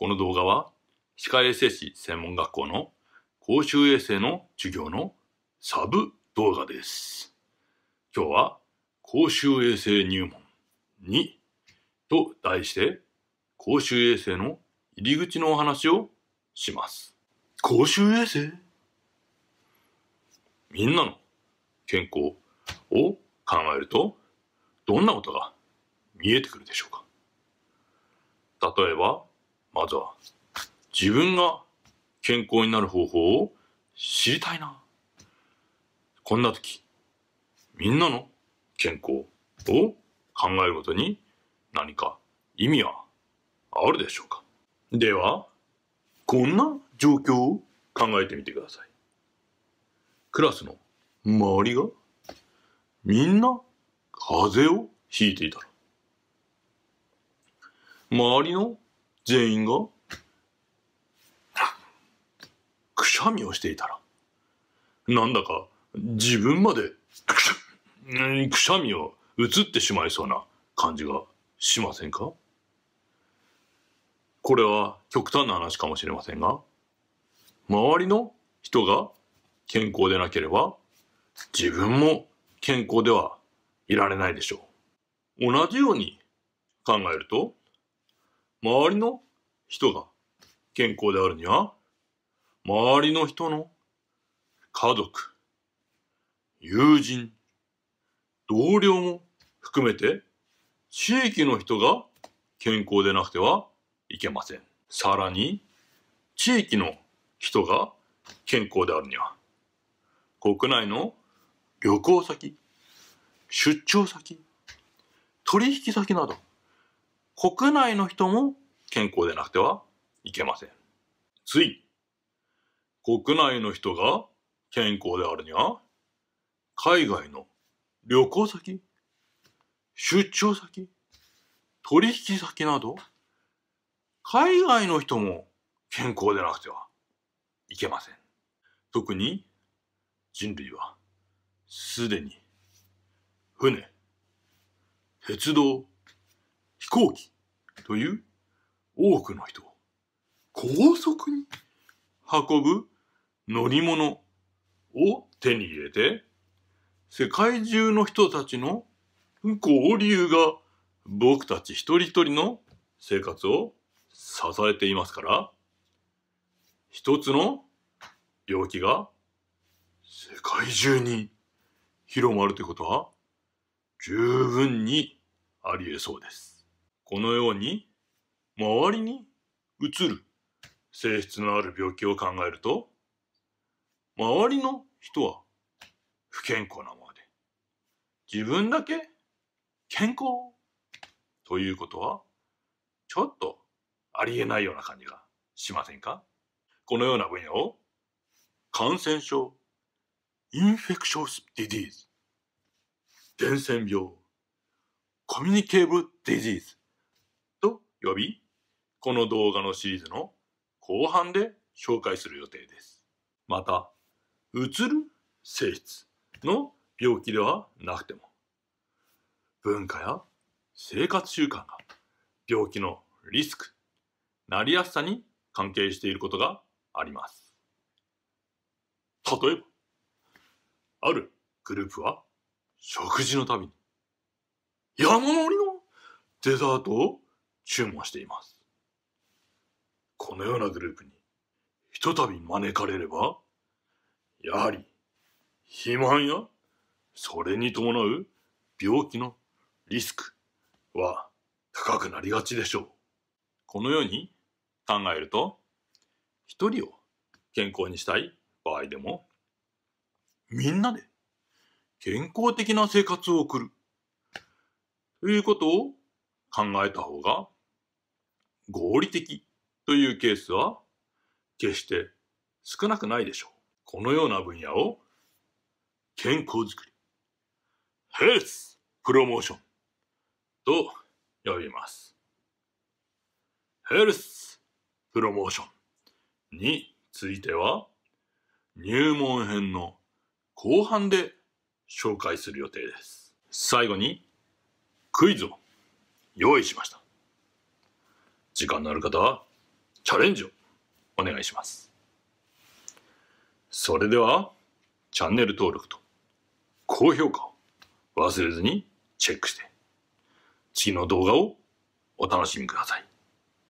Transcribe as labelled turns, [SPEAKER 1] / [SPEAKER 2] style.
[SPEAKER 1] この動画は歯科衛生士専門学校の公衆衛生の授業のサブ動画です。今日は公衆衛生入門2と題して公衆衛生の入り口のお話をします。公衆衛生みんなの健康を考えるとどんなことが見えてくるでしょうか例えばまずは、自分が健康になる方法を知りたいな。こんな時、みんなの健康を考えることに何か意味はあるでしょうかでは、こんな状況を考えてみてください。クラスの周りがみんな風邪をひいていたら、周りの全員が、くしゃみをしていたら、なんだか自分までくしゃ、くしゃみを映ってしまいそうな感じがしませんかこれは極端な話かもしれませんが、周りの人が健康でなければ、自分も健康ではいられないでしょう。同じように考えると、周りの人が健康であるには、周りの人の家族、友人、同僚も含めて、地域の人が健康でなくてはいけません。さらに、地域の人が健康であるには、国内の旅行先、出張先、取引先など、国内の人も健康でなくてはいけません。つい、国内の人が健康であるには、海外の旅行先、出張先、取引先など、海外の人も健康でなくてはいけません。特に人類はすでに船、鉄道、飛行機という多くの人を高速に運ぶ乗り物を手に入れて世界中の人たちの交流が僕たち一人一人の生活を支えていますから一つの病気が世界中に広まるということは十分にあり得そうです。このように周りに移る性質のある病気を考えると周りの人は不健康なままで自分だけ健康ということはちょっとありえないような感じがしませんかこのような分野を感染症インフェクションスディディーズ伝染病コミュニケーブルディディーズ呼び、この動画のシリーズの後半で紹介する予定です。また、うつる性質の病気ではなくても、文化や生活習慣が病気のリスク、なりやすさに関係していることがあります。例えば、あるグループは食事のたびに山盛りのデザートを注文しています。このようなグループに、ひとたび招かれれば、やはり、肥満や、それに伴う病気のリスクは高くなりがちでしょう。このように考えると、一人を健康にしたい場合でも、みんなで健康的な生活を送るということを考えた方が合理的というケースは決して少なくないでしょう。このような分野を健康づくり、ヘルスプロモーションと呼びます。ヘルスプロモーションについては入門編の後半で紹介する予定です。最後にクイズを用意しました。時間のある方はチャレンジをお願いします。それではチャンネル登録と高評価を忘れずにチェックして次の動画をお楽しみください。